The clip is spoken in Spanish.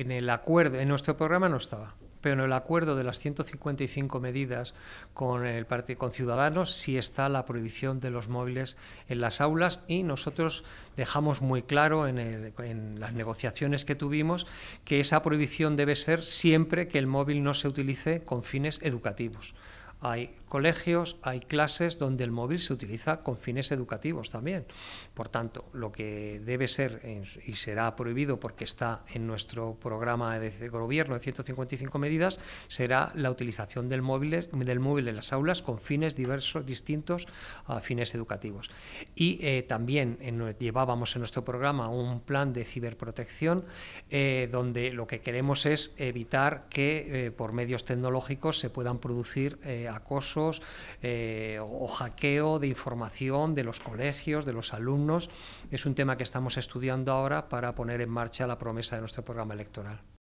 en el acuerdo, en nuestro programa no estaba, pero en el acuerdo de las 155 medidas con, el con Ciudadanos sí está la prohibición de los móviles en las aulas y nosotros dejamos muy claro en las negociaciones que tuvimos que esa prohibición debe ser siempre que el móvil no se utilice con fines educativos hay colegios, hay clases donde el móvil se utiliza con fines educativos también. Por tanto, lo que debe ser y será prohibido porque está en nuestro programa de gobierno de 155 medidas será la utilización del móvil, del móvil en las aulas con fines diversos, distintos a fines educativos. Y eh, también llevábamos en nuestro programa un plan de ciberprotección eh, donde lo que queremos es evitar que eh, por medios tecnológicos se puedan producir acosos eh, o hackeo de información de los colegios, de los alumnos. Es un tema que estamos estudiando ahora para poner en marcha la promesa de nuestro programa electoral.